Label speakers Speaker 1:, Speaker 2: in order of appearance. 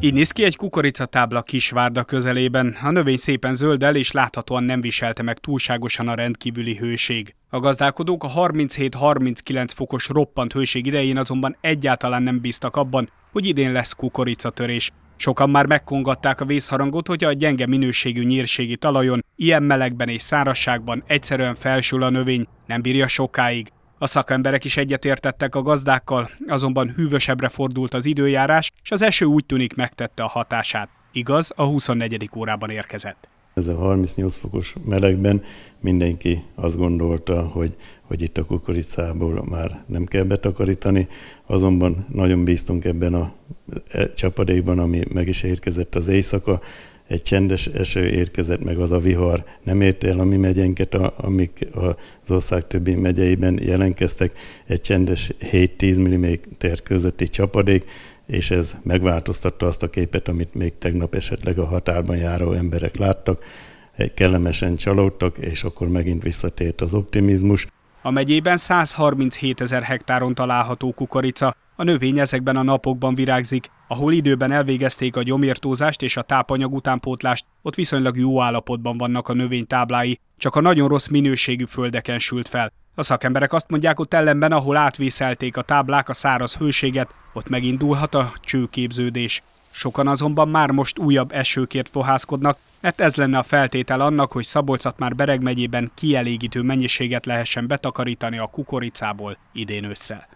Speaker 1: Így néz ki egy kukoricatábla Kisvárda közelében. A növény szépen zöldel és láthatóan nem viselte meg túlságosan a rendkívüli hőség. A gazdálkodók a 37-39 fokos roppant hőség idején azonban egyáltalán nem bíztak abban, hogy idén lesz kukoricatörés. Sokan már megkongatták a vészharangot, hogy a gyenge minőségű nyírségi talajon, ilyen melegben és szárasságban egyszerűen felsül a növény, nem bírja sokáig. A szakemberek is egyetértettek a gazdákkal, azonban hűvösebbre fordult az időjárás, és az eső úgy tűnik megtette a hatását. Igaz, a 24. órában érkezett.
Speaker 2: Ez a 38 fokos melegben mindenki azt gondolta, hogy, hogy itt a kukoricából már nem kell betakarítani, azonban nagyon bíztunk ebben a e, csapadékban, ami meg is érkezett az éjszaka, egy csendes eső érkezett meg az a vihar. Nem ért el a mi megyénket, a, amik az ország többi megyeiben jelenkeztek, egy csendes 7-10 mm közötti csapadék, és ez megváltoztatta azt a képet, amit még tegnap esetleg a határban járó emberek láttak kellemesen csalódtak, és akkor megint visszatért az optimizmus.
Speaker 1: A megyében 137 ezer hektáron található kukorica, a növény ezekben a napokban virágzik, ahol időben elvégezték a gyomírtózást és a tápanyag utánpótlást, ott viszonylag jó állapotban vannak a növény táblái, csak a nagyon rossz minőségű földeken sült fel. A szakemberek azt mondják ott ellenben, ahol átvészelték a táblák a száraz hőséget, ott megindulhat a csőképződés. Sokan azonban már most újabb esőkért fohászkodnak, mert hát ez lenne a feltétel annak, hogy szabolcsat már Bereg megyében kielégítő mennyiséget lehessen betakarítani a kukoricából idén ősszel.